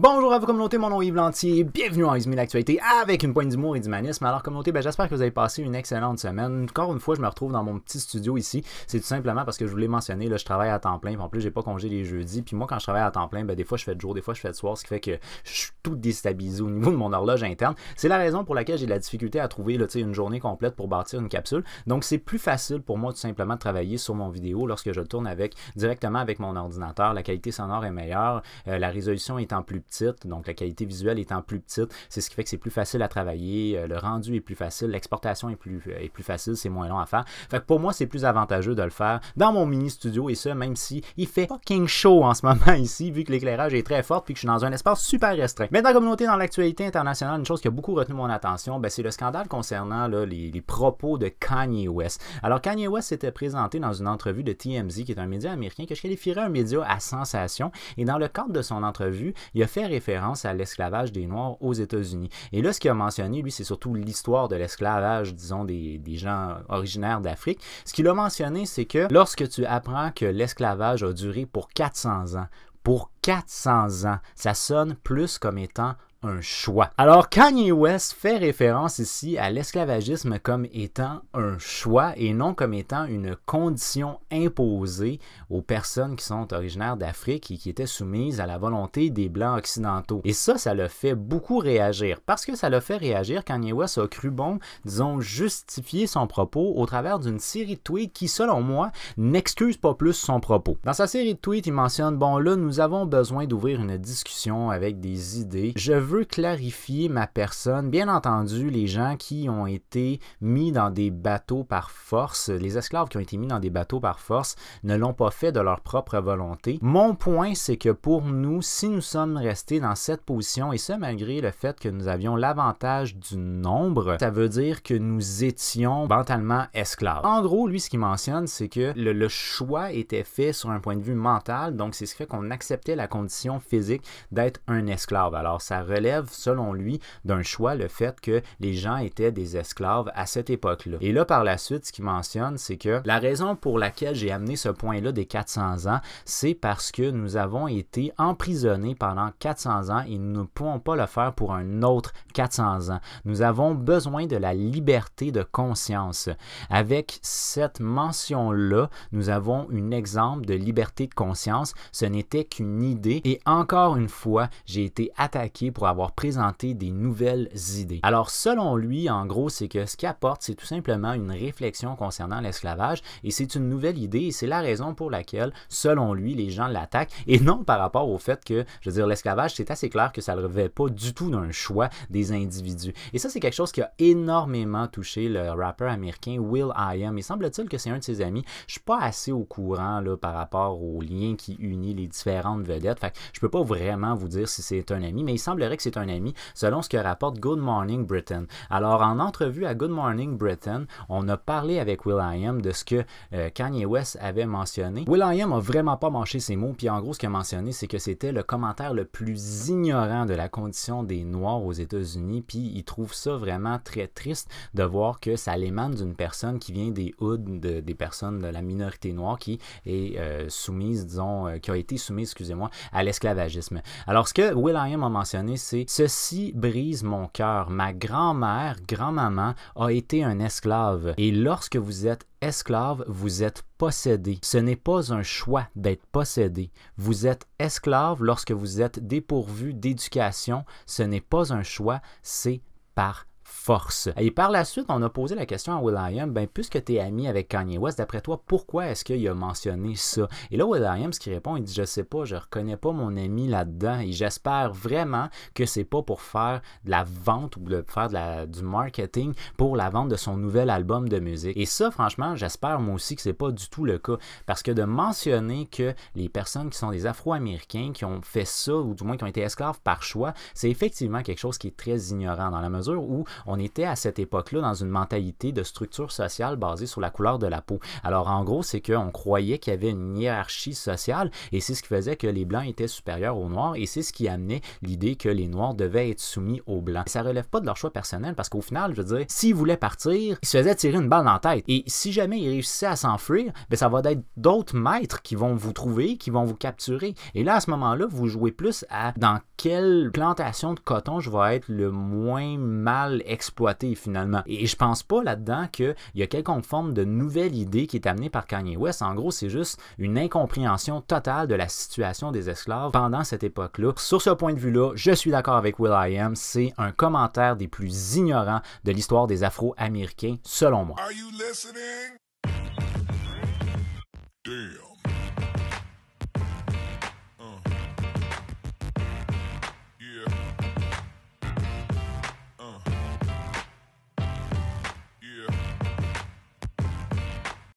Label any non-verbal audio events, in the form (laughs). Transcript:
Bonjour à vous communauté, mon nom est Yves Lantier, bienvenue en résumé l'actualité avec une pointe d'humour et d'humanisme. Alors communauté, ben, j'espère que vous avez passé une excellente semaine. Encore une fois, je me retrouve dans mon petit studio ici. C'est tout simplement parce que je voulais mentionner, là, je travaille à temps plein, en plus j'ai pas congé les jeudis. Puis moi quand je travaille à temps plein, ben, des fois je fais de jour, des fois je fais de soir, ce qui fait que je suis tout déstabilisé au niveau de mon horloge interne. C'est la raison pour laquelle j'ai de la difficulté à trouver là, une journée complète pour bâtir une capsule. Donc c'est plus facile pour moi tout simplement de travailler sur mon vidéo lorsque je tourne avec directement avec mon ordinateur. La qualité sonore est meilleure, euh, la résolution étant plus donc la qualité visuelle étant plus petite, c'est ce qui fait que c'est plus facile à travailler, euh, le rendu est plus facile, l'exportation est plus, euh, est plus facile, c'est moins long à faire. Fait que pour moi, c'est plus avantageux de le faire dans mon mini studio et ça, même si il fait fucking chaud en ce (laughs) moment ici, vu que l'éclairage est très fort puis que je suis dans un espace super restreint. Mais dans la communauté, dans l'actualité internationale, une chose qui a beaucoup retenu mon attention, ben, c'est le scandale concernant les, les propos de Kanye West. Alors, Kanye West s'était présenté dans une entrevue de TMZ, qui est un média américain que je qualifierais un média à sensation. Et dans le cadre de son entrevue, il a fait référence à l'esclavage des Noirs aux États-Unis. Et là, ce qu'il a mentionné, lui, c'est surtout l'histoire de l'esclavage, disons, des, des, gens originaires d'Afrique. Ce qu'il a mentionné, c'est que lorsque tu apprends que l'esclavage a duré pour 400 ans, pour 400 ans, ça sonne plus comme étant un choix. Alors Kanye West fait référence ici à l'esclavagisme comme étant un choix et non comme étant une condition imposée aux personnes qui sont originaires d'Afrique et qui étaient soumises à la volonté des Blancs occidentaux. Et ça, ça l'a fait beaucoup réagir. Parce que ça l'a fait réagir, Kanye West a cru bon, disons, justifier son propos au travers d'une série de tweets qui, selon moi, n'excuse pas plus son propos. Dans sa série de tweets, il mentionne, bon là, nous avons besoin d'ouvrir une discussion avec des idées. Je veux clarifier ma personne. Bien entendu, les gens qui ont été mis dans des bateaux par force, les esclaves qui ont été mis dans des bateaux par force, ne l'ont pas fait de leur propre volonté. Mon point, c'est que pour nous, si nous sommes restés dans cette position, et ce malgré le fait que nous avions l'avantage du nombre, ça veut dire que nous étions mentalement esclaves. En gros, lui, ce qu'il mentionne, c'est que le, choix était fait sur un point de vue mental, donc c'est ce qu'on acceptait la condition physique d'être un esclave. Alors, ça relève, selon lui, d'un choix le fait que les gens étaient des esclaves à cette époque-là. Et là, par la suite, ce qu'il mentionne, c'est que la raison pour laquelle j'ai amené ce point-là des 400 ans, c'est parce que nous avons été emprisonnés pendant 400 ans et nous ne pouvons pas le faire pour un autre 400 ans. Nous avons besoin de la liberté de conscience. Avec cette mention-là, nous avons un exemple de liberté de conscience. Ce n'était qu'une idée et encore une fois, j'ai été attaqué pour avoir présenté des nouvelles idées. Alors selon lui, en gros, c'est que ce qu'il apporte, c'est tout simplement une réflexion concernant l'esclavage et c'est une nouvelle idée et c'est la raison pour laquelle, selon lui, les gens l'attaquent (laughs) et non par rapport au fait que, je veux dire, l'esclavage, c'est assez clair que ça ne revêt pas du tout d'un choix des individus. Et ça, c'est quelque chose qui a énormément touché le rappeur américain Will I Am. Et semble-t-il que c'est un de ses amis. Je suis pas assez au courant là, par rapport au lien qui unit les différentes vedettes. Fait que je peux pas vraiment vous dire si c'est un ami, mais il semblerait c'est un ami, selon ce que rapporte Good Morning Britain. Alors, en entrevue à Good Morning Britain, on a parlé avec Will Will.i.am de ce que euh, Kanye West avait mentionné. Will.i.am a vraiment pas manché ses mots, puis en gros, ce qu'il a mentionné, c'est que c'était le commentaire le plus ignorant de la condition des Noirs aux États-Unis, puis il trouve ça vraiment très triste de voir que ça l'émane d'une personne qui vient des hoods, des personnes de la minorité noire qui est euh, soumise, disons, euh, qui a été soumise, excusez-moi, à l'esclavagisme. Alors, ce que Will Will.i.am a mentionné, Ceci brise mon cœur. Ma grand-mère, grand-maman a été un esclave. Et lorsque vous êtes esclave, vous êtes possédé. Ce n'est pas un choix d'être possédé. Vous êtes esclave lorsque vous êtes dépourvu d'éducation. Ce n'est pas un choix, c'est par force. Et par la suite, on a posé la question à Will.i.am, ben, puisque tu es ami avec Kanye West, d'après toi, pourquoi est-ce qu'il a mentionné ça? Et là, Will.i.am, ce qu'il répond, il dit, je sais pas, je reconnais pas mon ami là-dedans et j'espère vraiment que c'est pas pour faire de la vente ou de faire de la, du marketing pour la vente de son nouvel album de musique. Et ça, franchement, j'espère moi aussi que c'est pas du tout le cas parce que de mentionner que les personnes qui sont des Afro-Américains qui ont fait ça ou du moins qui ont été esclaves par choix, c'est effectivement quelque chose qui est très ignorant dans la mesure où on était à cette époque-là dans une mentalité de structure sociale basée sur la couleur de la peau. Alors en gros, c'est qu'on croyait qu'il y avait une hiérarchie sociale et c'est ce qui faisait que les blancs étaient supérieurs aux noirs et c'est ce qui amenait l'idée que les noirs devaient être soumis aux blancs. ça relève pas de leur choix personnel parce qu'au final, je veux dire, s'ils voulaient partir, ils se faisaient tirer une balle dans la tête. Et si jamais ils réussissaient à s'enfuir, ben ça va être d'autres maîtres qui vont vous trouver, qui vont vous capturer. Et là, à ce moment-là, vous jouez plus à dans quelle plantation de coton je vais être le moins mal exploité finalement. Et je pense pas là-dedans qu'il y a quelconque forme de nouvelle idée qui est amenée par Kanye West. En gros, c'est juste une incompréhension totale de la situation des esclaves pendant cette époque-là. Sur ce point de vue-là, je suis d'accord avec Will I C'est un commentaire des plus ignorants de l'histoire des Afro-Américains, selon moi.